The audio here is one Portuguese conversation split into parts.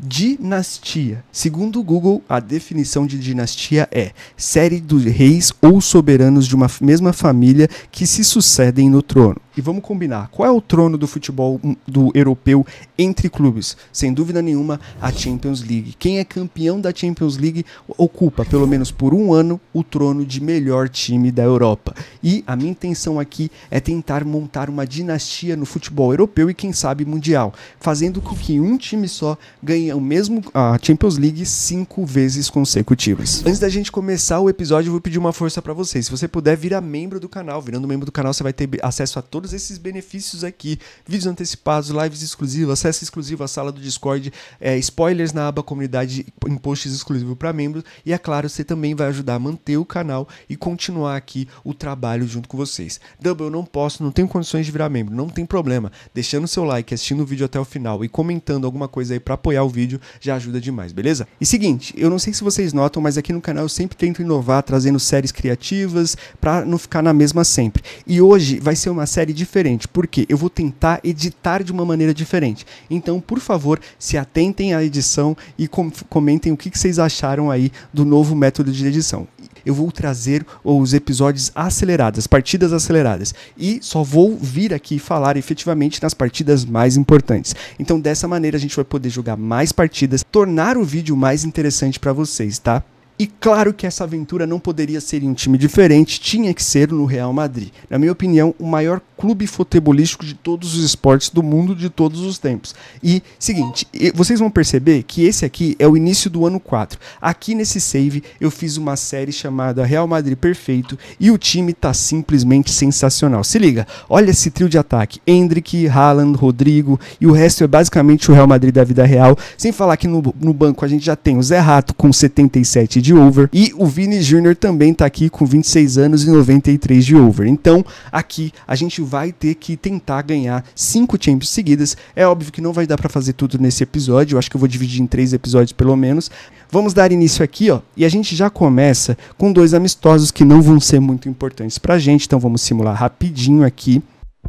Dinastia. Segundo o Google, a definição de dinastia é série de reis ou soberanos de uma mesma família que se sucedem no trono. E vamos combinar, qual é o trono do futebol hum, do europeu entre clubes? Sem dúvida nenhuma, a Champions League. Quem é campeão da Champions League ocupa, pelo menos por um ano, o trono de melhor time da Europa. E a minha intenção aqui é tentar montar uma dinastia no futebol europeu e quem sabe mundial, fazendo com que um time só ganhe o mesmo a Champions League cinco vezes consecutivas. Antes da gente começar o episódio, eu vou pedir uma força para vocês. Se você puder virar membro do canal, virando membro do canal, você vai ter acesso a todos todos esses benefícios aqui. Vídeos antecipados, lives exclusivas, acesso exclusivo à sala do Discord, é, spoilers na aba comunidade em posts exclusivo para membros. E é claro, você também vai ajudar a manter o canal e continuar aqui o trabalho junto com vocês. Double, eu não posso, não tenho condições de virar membro, não tem problema. Deixando seu like, assistindo o vídeo até o final e comentando alguma coisa aí para apoiar o vídeo já ajuda demais, beleza? E seguinte, eu não sei se vocês notam, mas aqui no canal eu sempre tento inovar, trazendo séries criativas para não ficar na mesma sempre. E hoje vai ser uma série série diferente. porque Eu vou tentar editar de uma maneira diferente. Então, por favor, se atentem à edição e com comentem o que, que vocês acharam aí do novo método de edição. Eu vou trazer os episódios acelerados, partidas aceleradas. E só vou vir aqui falar efetivamente nas partidas mais importantes. Então, dessa maneira, a gente vai poder jogar mais partidas, tornar o vídeo mais interessante para vocês, tá? E claro que essa aventura não poderia ser em um time diferente, tinha que ser no Real Madrid. Na minha opinião, o maior clube futebolístico de todos os esportes do mundo de todos os tempos. E, seguinte, vocês vão perceber que esse aqui é o início do ano 4. Aqui nesse save eu fiz uma série chamada Real Madrid Perfeito e o time tá simplesmente sensacional. Se liga, olha esse trio de ataque: Hendrick, Haaland, Rodrigo e o resto é basicamente o Real Madrid da vida real. Sem falar que no, no banco a gente já tem o Zé Rato com 77 de de over. E o Vini Jr. também está aqui com 26 anos e 93 de over. Então, aqui a gente vai ter que tentar ganhar cinco champions seguidas. É óbvio que não vai dar para fazer tudo nesse episódio, eu acho que eu vou dividir em três episódios pelo menos. Vamos dar início aqui, ó, e a gente já começa com dois amistosos que não vão ser muito importantes pra gente, então vamos simular rapidinho aqui.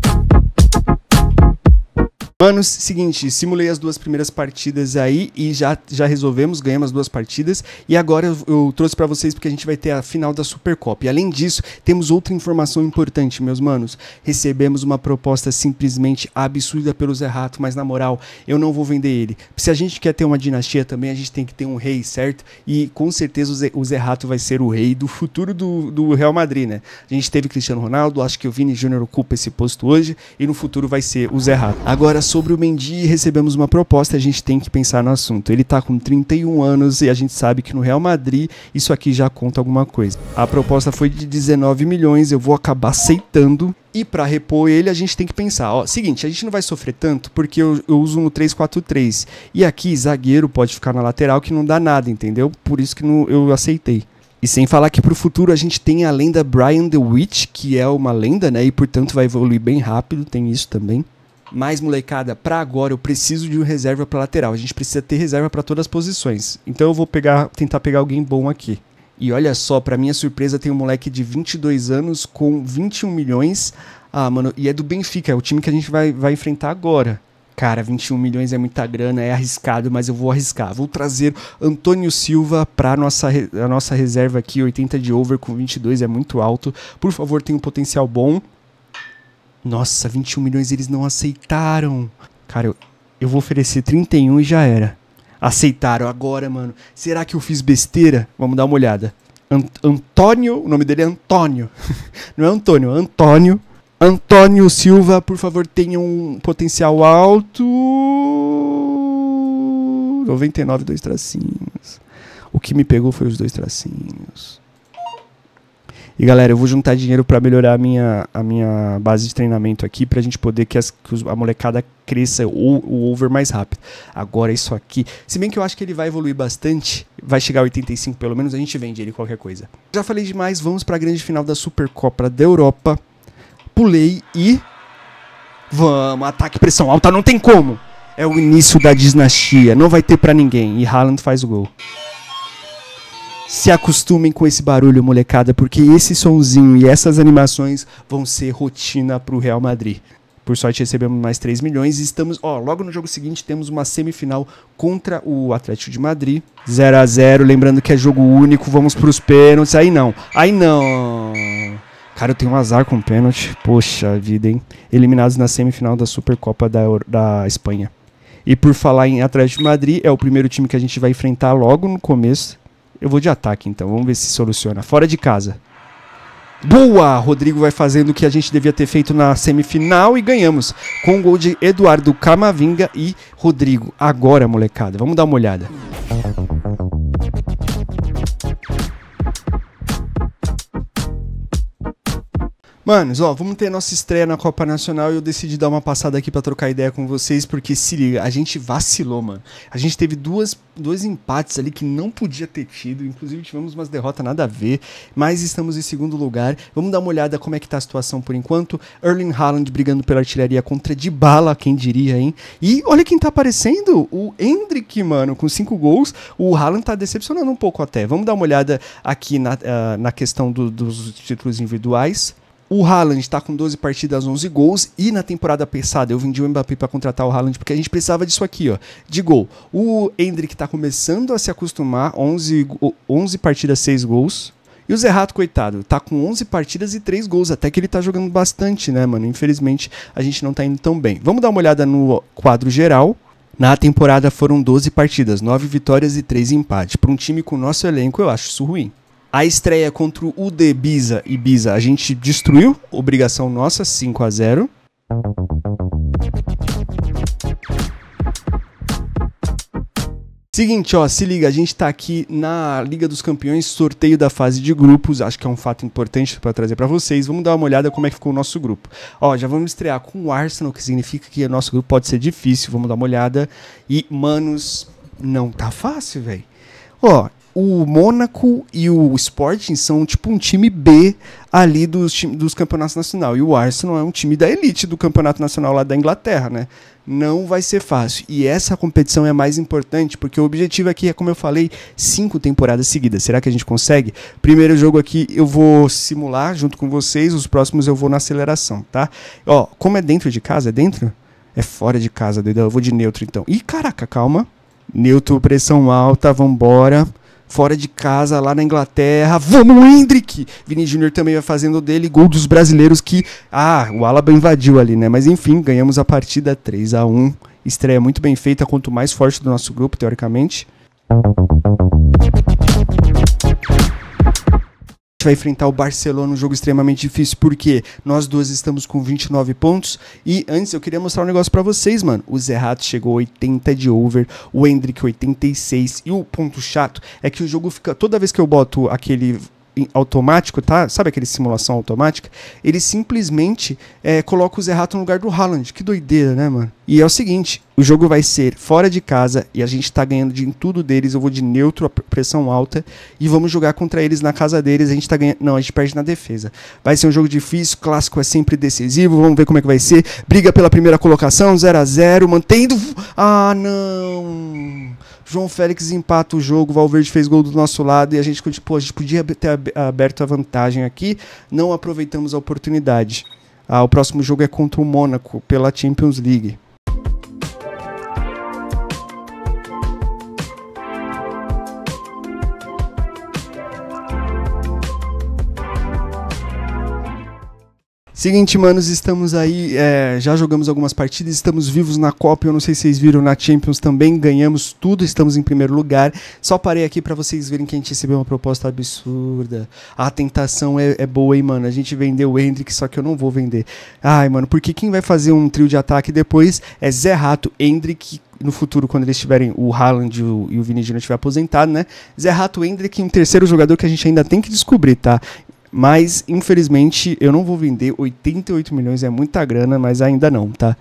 Música Mano, seguinte, simulei as duas primeiras partidas aí e já, já resolvemos, ganhamos as duas partidas. E agora eu, eu trouxe para vocês porque a gente vai ter a final da Supercopa. E além disso, temos outra informação importante, meus manos. Recebemos uma proposta simplesmente absurda pelo Zé Rato, mas na moral, eu não vou vender ele. Se a gente quer ter uma dinastia também, a gente tem que ter um rei, certo? E com certeza o Zé, o Zé Rato vai ser o rei do futuro do, do Real Madrid, né? A gente teve Cristiano Ronaldo, acho que o Vini Júnior ocupa esse posto hoje e no futuro vai ser o Zé Rato. Agora sobre o Mendy e recebemos uma proposta, a gente tem que pensar no assunto. Ele está com 31 anos e a gente sabe que no Real Madrid isso aqui já conta alguma coisa. A proposta foi de 19 milhões, eu vou acabar aceitando. E para repor ele, a gente tem que pensar, ó, seguinte, a gente não vai sofrer tanto porque eu, eu uso um 3-4-3. E aqui, zagueiro pode ficar na lateral que não dá nada, entendeu? Por isso que não, eu aceitei. E sem falar que para o futuro a gente tem a lenda Brian The Witch, que é uma lenda, né? E portanto vai evoluir bem rápido, tem isso também. Mas, molecada, para agora eu preciso de um reserva para lateral. A gente precisa ter reserva para todas as posições. Então eu vou pegar, tentar pegar alguém bom aqui. E olha só, para minha surpresa, tem um moleque de 22 anos com 21 milhões. Ah, mano, e é do Benfica, é o time que a gente vai, vai enfrentar agora. Cara, 21 milhões é muita grana, é arriscado, mas eu vou arriscar. Vou trazer Antônio Silva para nossa, a nossa reserva aqui, 80 de over com 22 é muito alto. Por favor, tem um potencial bom. Nossa, 21 milhões eles não aceitaram. Cara, eu, eu vou oferecer 31 e já era. Aceitaram agora, mano. Será que eu fiz besteira? Vamos dar uma olhada. Ant Antônio, o nome dele é Antônio. não é Antônio, é Antônio. Antônio Silva, por favor, tenha um potencial alto. 99, dois tracinhos. O que me pegou foi os dois tracinhos. E galera, eu vou juntar dinheiro para melhorar a minha, a minha base de treinamento aqui, pra gente poder que, as, que a molecada cresça ou o over mais rápido. Agora isso aqui, se bem que eu acho que ele vai evoluir bastante, vai chegar a 85 pelo menos, a gente vende ele qualquer coisa. Já falei demais, vamos para a grande final da Supercopa da Europa. Pulei e vamos, ataque pressão alta, não tem como. É o início da dinastia, não vai ter para ninguém e Haaland faz o gol se acostumem com esse barulho, molecada, porque esse sonzinho e essas animações vão ser rotina para o Real Madrid. Por sorte, recebemos mais 3 milhões e estamos. Ó, logo no jogo seguinte temos uma semifinal contra o Atlético de Madrid. 0 a 0 lembrando que é jogo único, vamos para os pênaltis. Aí não, aí não. Cara, eu tenho um azar com pênalti. Poxa vida, hein? Eliminados na semifinal da Supercopa da, da Espanha. E por falar em Atlético de Madrid, é o primeiro time que a gente vai enfrentar logo no começo eu vou de ataque então, vamos ver se soluciona. Fora de casa. Boa! Rodrigo vai fazendo o que a gente devia ter feito na semifinal e ganhamos. Com o gol de Eduardo Camavinga e Rodrigo. Agora, molecada, vamos dar uma olhada. Manos, ó, vamos ter nossa estreia na Copa Nacional e eu decidi dar uma passada aqui para trocar ideia com vocês, porque se liga, a gente vacilou, mano. A gente teve duas, dois empates ali que não podia ter tido, inclusive tivemos umas derrotas nada a ver, mas estamos em segundo lugar. Vamos dar uma olhada como é que tá a situação por enquanto. Erling Haaland brigando pela artilharia contra Bala quem diria, hein? E olha quem tá aparecendo, o Hendrick, mano, com cinco gols. O Haaland tá decepcionando um pouco até. Vamos dar uma olhada aqui na, uh, na questão do, dos títulos individuais. O Haaland está com 12 partidas, 11 gols. E na temporada passada eu vendi o Mbappé para contratar o Haaland porque a gente precisava disso aqui, ó, de gol. O Hendrick está começando a se acostumar, 11, 11 partidas, 6 gols. E o Zerrato, coitado, tá com 11 partidas e 3 gols. Até que ele tá jogando bastante, né, mano? Infelizmente, a gente não tá indo tão bem. Vamos dar uma olhada no quadro geral. Na temporada foram 12 partidas, 9 vitórias e 3 empates. Para um time com o nosso elenco, eu acho isso ruim. A estreia contra o UD e Bisa, a gente destruiu, obrigação nossa, 5 a 0. Seguinte, ó, se liga, a gente tá aqui na Liga dos Campeões, sorteio da fase de grupos, acho que é um fato importante para trazer para vocês. Vamos dar uma olhada como é que ficou o nosso grupo. Ó, já vamos estrear com o Arsenal, que significa que o nosso grupo pode ser difícil, vamos dar uma olhada. E, manos, não tá fácil, velho. Ó, o Mônaco e o Sporting são tipo um time B ali dos, dos campeonatos nacional. E o Arsenal é um time da elite do campeonato nacional lá da Inglaterra, né? Não vai ser fácil. E essa competição é mais importante, porque o objetivo aqui é, como eu falei, cinco temporadas seguidas. Será que a gente consegue? Primeiro jogo aqui eu vou simular junto com vocês, os próximos eu vou na aceleração, tá? Ó, como é dentro de casa, é dentro? É fora de casa, doidão. Eu vou de neutro então. Ih, caraca, calma. Neutro, pressão alta, vambora fora de casa, lá na Inglaterra. Vamos, Hendrick! Vini Júnior também vai fazendo dele gol dos brasileiros que. Ah, o Alaba invadiu ali, né? Mas enfim, ganhamos a partida 3 a 1 Estreia muito bem feita, quanto mais forte do nosso grupo, teoricamente vai enfrentar o Barcelona, um jogo extremamente difícil, porque nós duas estamos com 29 pontos. E antes eu queria mostrar um negócio para vocês, mano. O Zerrato chegou 80 de over, o Hendrick 86. E o ponto chato é que o jogo fica. Toda vez que eu boto aquele automático, tá? Sabe aquele simulação automática? Ele simplesmente é, coloca o Zerato no lugar do Haaland. Que doideira, né, mano? E é o seguinte, o jogo vai ser fora de casa e a gente tá ganhando de em tudo deles. Eu vou de neutro, a pressão alta e vamos jogar contra eles na casa deles. A gente tá ganhando, não, a gente perde na defesa. Vai ser um jogo difícil, clássico é sempre decisivo. Vamos ver como é que vai ser. Briga pela primeira colocação, 0 a 0, mantendo. Ah, não. João Félix empata o jogo, Valverde fez gol do nosso lado e a gente, tipo, a gente podia ter aberto a vantagem aqui, não aproveitamos a oportunidade. Ah, o próximo jogo é contra o Mônaco pela Champions League. Seguinte, manos, estamos aí, é, já jogamos algumas partidas, estamos vivos na Copa, eu não sei se vocês viram na Champions também, ganhamos tudo, estamos em primeiro lugar. Só parei aqui para vocês verem que a gente recebeu uma proposta absurda. A tentação é, é boa, hein, mano. A gente vendeu o Hendrick, só que eu não vou vender. Ai, mano, porque quem vai fazer um trio de ataque depois é Zé Rato, Hendrick, no futuro, quando eles tiverem o Haaland e o, e o Vini estiver aposentado, né? Zé Rato Hendrick, um terceiro jogador que a gente ainda tem que descobrir, tá? Mas, infelizmente, eu não vou vender 88 milhões, é muita grana, mas ainda não, tá?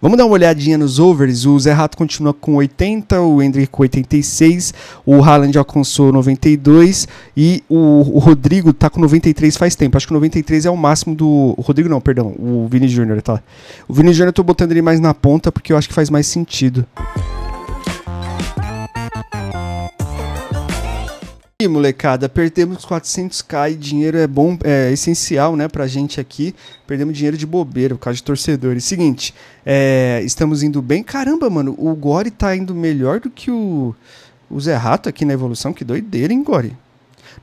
Vamos dar uma olhadinha nos overs. O Zé Rato continua com 80, o Hendrick com 86, o Haaland alcançou 92 e o, o, Rodrigo tá com 93 faz tempo. Acho que 93 é o máximo do. O Rodrigo não, perdão, o Vini Jr. tá? O Vini Jr. eu tô botando ele mais na ponta porque eu acho que faz mais sentido. molecada, perdemos 400k e dinheiro é bom, é essencial, né, pra gente aqui. Perdemos dinheiro de bobeira por causa de torcedores. Seguinte, é, estamos indo bem. Caramba, mano, o Gore tá indo melhor do que o, o Zé Rato aqui na evolução. Que doideira, hein, Gore?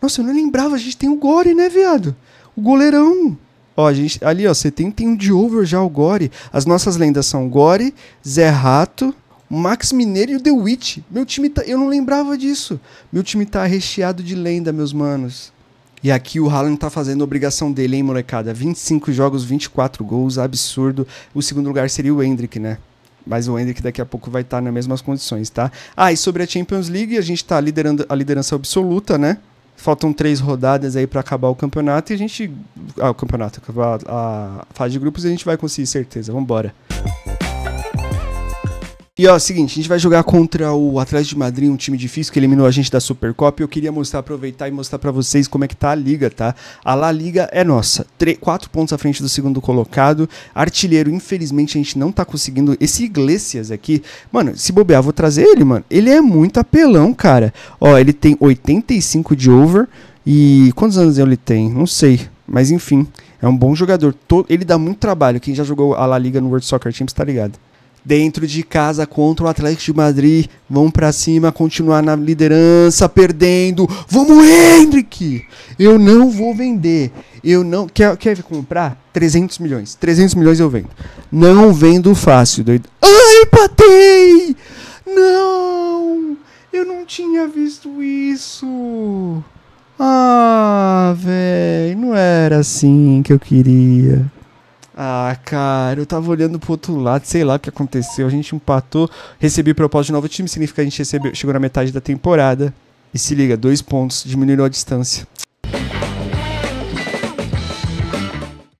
Nossa, eu não lembrava, a gente tem o Gore, né, viado? O goleirão. Ó, a gente, ali, ó, 71 de over já o Gore. As nossas lendas são Gore, Zé Rato, Max Mineiro e o The Witch. Meu time tá, eu não lembrava disso. Meu time tá recheado de lenda, meus manos. E aqui o Haaland tá fazendo a obrigação dele, hein, molecada? 25 jogos, 24 gols, absurdo. O segundo lugar seria o Hendrick, né? Mas o Hendrick daqui a pouco vai estar tá nas mesmas condições, tá? Ah, e sobre a Champions League, a gente tá liderando a liderança absoluta, né? Faltam três rodadas aí para acabar o campeonato e a gente. Ah, o campeonato, acabar a fase de grupos e a gente vai conseguir certeza. Vambora. embora. E ó, seguinte, a gente vai jogar contra o Atlético de Madrid, um time difícil que eliminou a gente da Supercopa. E eu queria mostrar, aproveitar e mostrar para vocês como é que tá a liga, tá? A La Liga é nossa, Tre quatro pontos à frente do segundo colocado. Artilheiro, infelizmente a gente não tá conseguindo. Esse Iglesias aqui, mano, se bobear, vou trazer ele, mano. Ele é muito apelão, cara. Ó, ele tem 85 de over e quantos anos ele tem? Não sei, mas enfim, é um bom jogador. Ele dá muito trabalho. Quem já jogou a La Liga no World Soccer Teams tá ligado dentro de casa contra o Atlético de Madrid. Vão para cima, continuar na liderança, perdendo. Vamos, Hendrick! Eu não vou vender. Eu não quer quer comprar 300 milhões. 300 milhões eu vendo. Não vendo fácil, doido. Ai, empatei! Não! Eu não tinha visto isso. Ah, velho, não era assim que eu queria. Ah, cara, eu tava olhando pro outro lado, sei lá o que aconteceu. A gente empatou, recebi proposta de novo time, significa que a gente recebeu, chegou na metade da temporada. E se liga, dois pontos, diminuiu a distância.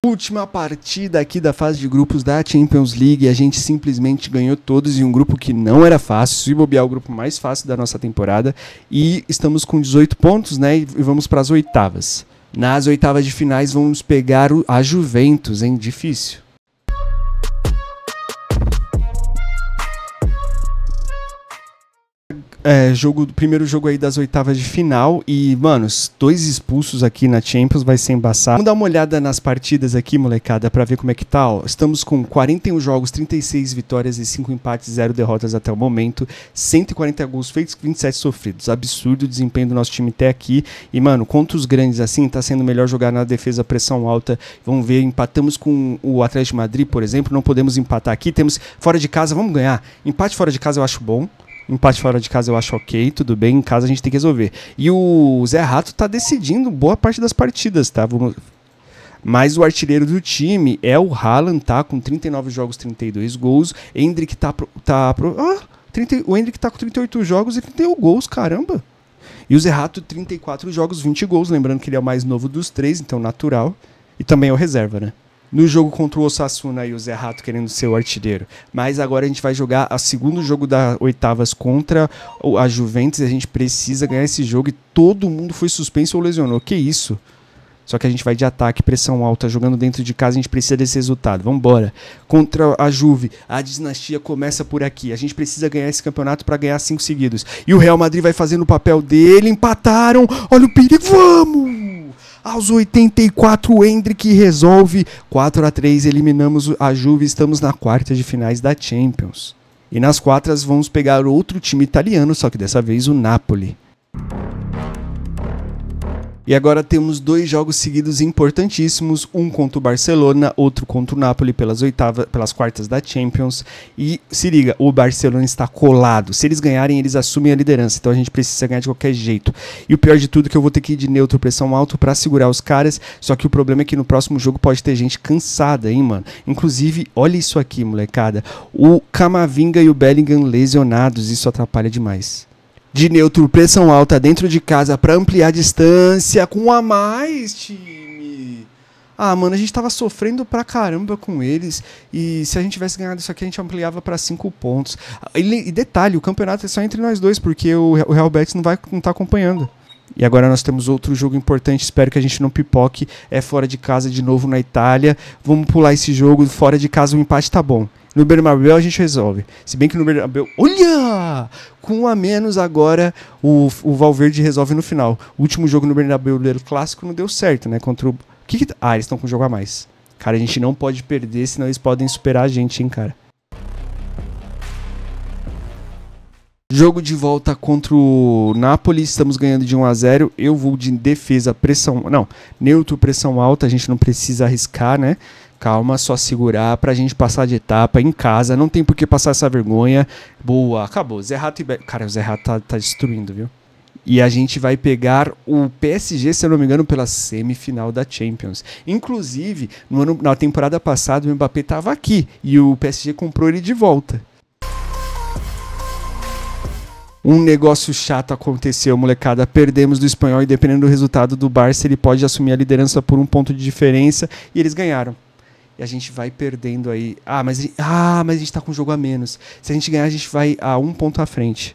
Última partida aqui da fase de grupos da Champions League, a gente simplesmente ganhou todos em um grupo que não era fácil, se bobear é o grupo mais fácil da nossa temporada, e estamos com 18 pontos, né, e vamos para as oitavas. Nas oitavas de finais vamos pegar a Juventus, hein? Difícil. é, jogo, primeiro jogo aí das oitavas de final. E, mano, dois expulsos aqui na Champions vai ser embaçado. Vamos dar uma olhada nas partidas aqui, molecada, para ver como é que tá. Ó. Estamos com 41 jogos, 36 vitórias e 5 empates, 0 derrotas até o momento. 140 gols feitos, 27 sofridos. Absurdo o desempenho do nosso time até aqui. E, mano, contra os grandes assim, tá sendo melhor jogar na defesa, pressão alta. Vamos ver, empatamos com o Atlético de Madrid, por exemplo. Não podemos empatar aqui. Temos fora de casa, vamos ganhar. Empate fora de casa eu acho bom. Empate fora de casa eu acho ok, tudo bem. Em casa a gente tem que resolver. E o Zé Rato tá decidindo boa parte das partidas, tá? Vamos... Mas o artilheiro do time é o Haaland, tá? Com 39 jogos, 32 gols. Hendrick tá. Pro, tá pro, ah, 30, o Hendrick tá com 38 jogos e 31 gols, caramba! E o Zerrato, 34 jogos, 20 gols. Lembrando que ele é o mais novo dos três, então natural. E também é o reserva, né? No jogo contra o Osasuna e o Zé Rato querendo ser o artilheiro. Mas agora a gente vai jogar o segundo jogo das oitavas contra a Juventus. A gente precisa ganhar esse jogo e todo mundo foi suspenso ou lesionou. Que isso? Só que a gente vai de ataque, pressão alta, jogando dentro de casa, a gente precisa desse resultado. Vamos embora. Contra a Juve, a dinastia começa por aqui. A gente precisa ganhar esse campeonato para ganhar cinco seguidos. E o Real Madrid vai fazendo o papel dele, empataram. Olha o perigo, vamos! Aos 84, o Hendrick resolve. 4 a 3 eliminamos a Juve. Estamos na quarta de finais da Champions. E nas quartas vamos pegar outro time italiano, só que dessa vez o Napoli. E agora temos dois jogos seguidos importantíssimos, um contra o Barcelona, outro contra o Napoli pelas oitavas, pelas quartas da Champions. E se liga, o Barcelona está colado. Se eles ganharem, eles assumem a liderança. Então a gente precisa ganhar de qualquer jeito. E o pior de tudo é que eu vou ter que ir de neutro pressão alto para segurar os caras. Só que o problema é que no próximo jogo pode ter gente cansada, hein, mano. Inclusive, olha isso aqui, molecada. O Camavinga e o Bellingham lesionados, isso atrapalha demais de neutro pressão alta dentro de casa para ampliar a distância com um a mais, time. Ah, mano, a gente tava sofrendo pra caramba com eles. E se a gente tivesse ganhado isso aqui, a gente ampliava para cinco pontos. E, detalhe, o campeonato é só entre nós dois, porque o, o Real Betis não vai não tá acompanhando. E agora nós temos outro jogo importante, espero que a gente não pipoque. É fora de casa de novo na Itália. Vamos pular esse jogo, fora de casa o empate tá bom. No Bernabéu a gente resolve. Se bem que no Bernabéu, olha! Com um a menos agora o, o Valverde resolve no final. O último jogo no Bernabéu do clássico não deu certo, né? Contra o que, que... Tá, ah, eles estão com um jogo a mais. Cara, a gente não pode perder, senão eles podem superar a gente, hein, cara. Jogo de volta contra o Napoli, estamos ganhando de 1 a 0. Eu vou de defesa, pressão, não, neutro, pressão alta, a gente não precisa arriscar, né? calma, só segurar pra gente passar de etapa em casa, não tem por que passar essa vergonha. Boa, acabou. Zé Rato e Be Cara, o Zé Rato tá, tá destruindo, viu? E a gente vai pegar o PSG, se eu não me engano, pela semifinal da Champions. Inclusive, ano, na temporada passada, o Mbappé estava aqui e o PSG comprou ele de volta. Um negócio chato aconteceu, molecada. Perdemos do espanhol e dependendo do resultado do Barça, ele pode assumir a liderança por um ponto de diferença e eles ganharam e a gente vai perdendo aí. Ah, mas, ah, mas a gente está com um jogo a menos. Se a gente ganhar, a gente vai a um ponto à frente.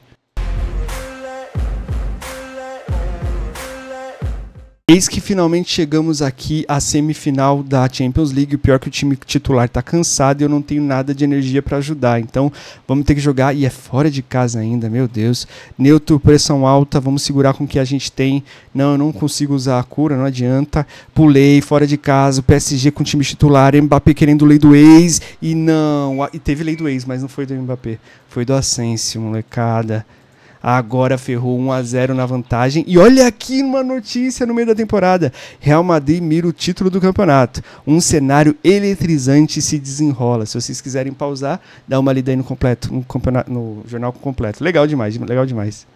Eis que finalmente chegamos aqui à semifinal da Champions League. O pior é que o time titular está cansado e eu não tenho nada de energia para ajudar. Então vamos ter que jogar e é fora de casa ainda, meu Deus. Neutro, pressão alta, vamos segurar com o que a gente tem. Não, eu não consigo usar a cura, não adianta. Pulei, fora de casa, PSG com o time titular, Mbappé querendo lei do ex. E não, e teve lei do ex, mas não foi do Mbappé, foi do Asensio, molecada agora ferrou 1 a 0 na vantagem. E olha aqui uma notícia no meio da temporada: Real Madrid mira o título do campeonato. Um cenário eletrizante se desenrola. Se vocês quiserem pausar, dá uma lida aí no completo, no, campeonato, no jornal completo. Legal demais, legal demais.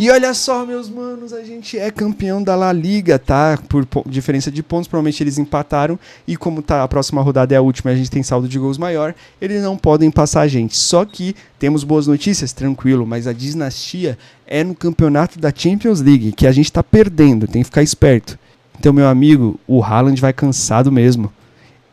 E olha só, meus manos, a gente é campeão da La Liga, tá? Por diferença de pontos, provavelmente eles empataram. E como tá, a próxima rodada é a última, a gente tem saldo de gols maior, eles não podem passar a gente. Só que temos boas notícias, tranquilo, mas a dinastia é no campeonato da Champions League, que a gente tá perdendo, tem que ficar esperto. Então, meu amigo, o Haaland vai cansado mesmo.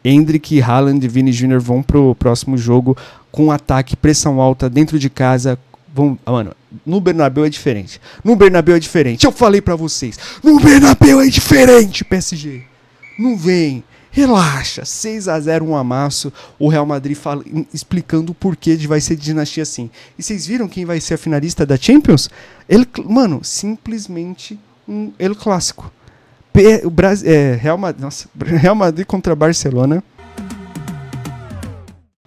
Hendrick, Haaland e Vini Jr. vão pro próximo jogo com ataque, pressão alta, dentro de casa, Vamos, ah, mano, no Bernabéu é diferente. No Bernabéu é diferente. Eu falei para vocês. No Bernabéu é diferente, PSG. Não vem. Relaxa. 6 a 0 um amasso. O Real Madrid fala, explicando o porquê de vai ser de dinastia assim. E vocês viram quem vai ser a finalista da Champions? Ele, mano, simplesmente um El Clássico. o Brasil, é, Real Madrid, nossa, Real Madrid contra Barcelona.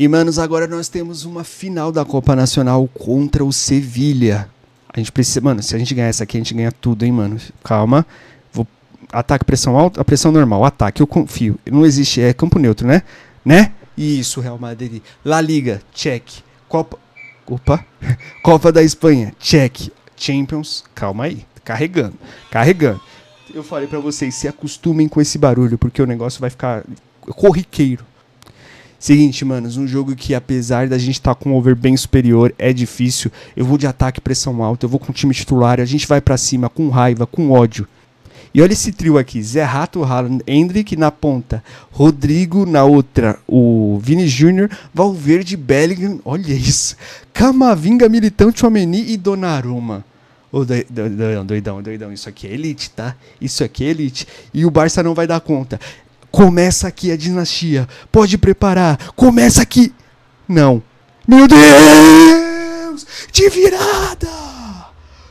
E, manos, agora nós temos uma final da Copa Nacional contra o Sevilha. A gente precisa. Mano, se a gente ganhar essa aqui, a gente ganha tudo, hein, mano? Calma. Vou, ataque, pressão alta, pressão normal. Ataque, eu confio. Não existe. É campo neutro, né? Né? Isso, Real Madrid. La Liga, check. Copa. Opa. Copa da Espanha, check. Champions, calma aí. Carregando, carregando. Eu falei para vocês, se acostumem com esse barulho, porque o negócio vai ficar corriqueiro. Seguinte, manos, um jogo que apesar da gente estar tá com um over bem superior, é difícil. Eu vou de ataque pressão alta, eu vou com o time titular, a gente vai para cima com raiva, com ódio. E olha esse trio aqui: Zé Rato, Haaland, Hendrick na ponta, Rodrigo na outra, o Vini Júnior, Valverde, Bellingham, olha isso. Camavinga, Militão, Chomeni e Donnarumma. Oh, doidão, doidão, doidão, isso aqui é elite, tá? Isso aqui é elite. E o Barça não vai dar conta. Começa aqui a dinastia. Pode preparar. Começa aqui. Não. Meu Deus! De virada!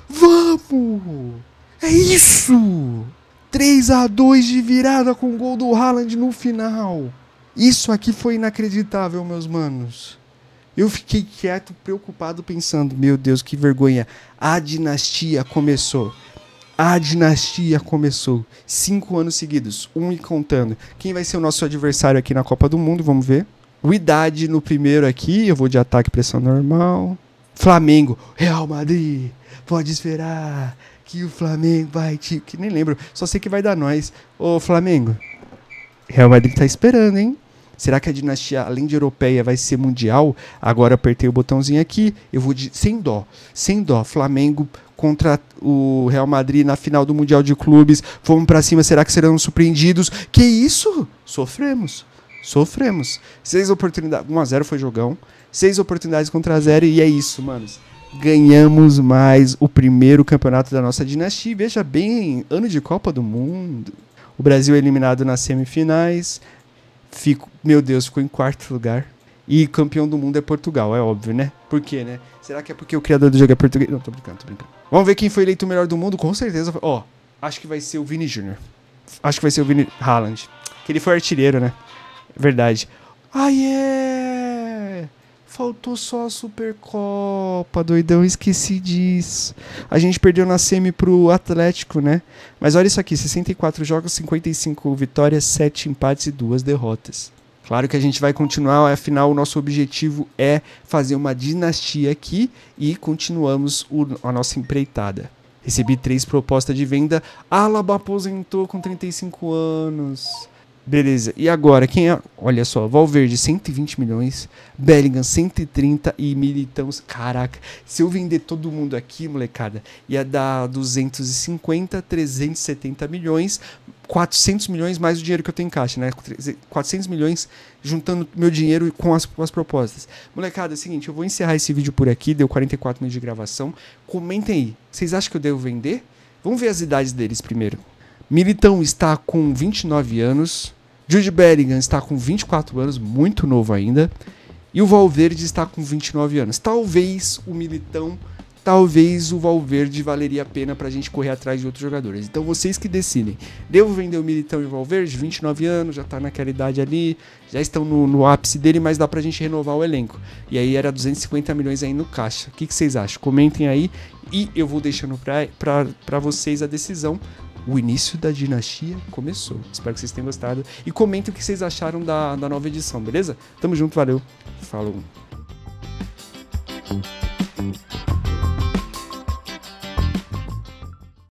Vamos! É isso! 3 a 2 de virada com o gol do Haaland no final. Isso aqui foi inacreditável, meus manos. Eu fiquei quieto, preocupado, pensando: meu Deus, que vergonha. A dinastia começou. A dinastia começou. Cinco anos seguidos, um e contando. Quem vai ser o nosso adversário aqui na Copa do Mundo? Vamos ver. O Idade no primeiro aqui. Eu vou de ataque, pressão normal. Flamengo, Real Madrid, pode esperar que o Flamengo vai te. Que nem lembro, só sei que vai dar nós. Ô Flamengo, Real Madrid tá esperando, hein? Será que a dinastia, além de europeia, vai ser mundial? Agora apertei o botãozinho aqui, eu vou de sem dó, sem dó, Flamengo contra o Real Madrid na final do Mundial de Clubes. Fomos para cima, será que serão surpreendidos? Que isso? Sofremos. Sofremos. Seis oportunidades. 1x0 foi jogão. Seis oportunidades contra zero e é isso, manos. Ganhamos mais o primeiro campeonato da nossa dinastia. Veja bem, ano de Copa do Mundo. O Brasil é eliminado nas semifinais. Fico, meu Deus, ficou em quarto lugar. E campeão do mundo é Portugal, é óbvio, né? Por quê, né? Será que é porque o criador do jogo é português? Não, tô brincando, tô brincando. Vamos ver quem foi eleito o melhor do mundo, com certeza. Ó, oh, acho que vai ser o Vini Jr. Acho que vai ser o Vini Haaland. Que ele foi artilheiro, né? Verdade. Ah, yeah! É! Faltou só a Supercopa, doidão, esqueci disso. A gente perdeu na semi pro Atlético, né? Mas olha isso aqui, 64 jogos, 55 vitórias, 7 empates e 2 derrotas. Claro que a gente vai continuar, afinal, o nosso objetivo é fazer uma dinastia aqui e continuamos o, a nossa empreitada. Recebi três propostas de venda. Alaba aposentou com 35 anos. Beleza. E agora, quem é? Olha só, Valverde 120 milhões, Bellingham 130 e Militão. Caraca, se eu vender todo mundo aqui, molecada, ia dar 250, 370 milhões, 400 milhões mais o dinheiro que eu tenho em caixa, né? 400 milhões juntando meu dinheiro com as, com as propostas. Molecada, é o seguinte, eu vou encerrar esse vídeo por aqui, deu 44 minutos de gravação. Comentem aí, vocês acham que eu devo vender? Vamos ver as idades deles primeiro. Militão está com 29 anos, Jude Bellingham está com 24 anos, muito novo ainda. E o Valverde está com 29 anos. Talvez o Militão, talvez o Valverde valeria a pena para a gente correr atrás de outros jogadores. Então vocês que decidem. Devo vender o Militão e o Valverde? 29 anos, já está naquela idade ali, já estão no, no ápice dele, mas dá para a gente renovar o elenco. E aí era 250 milhões aí no caixa. O que, que vocês acham? Comentem aí e eu vou deixando para vocês a decisão o início da dinastia começou. Espero que vocês tenham gostado. E comentem o que vocês acharam da, da nova edição, beleza? Tamo junto, valeu. Falou.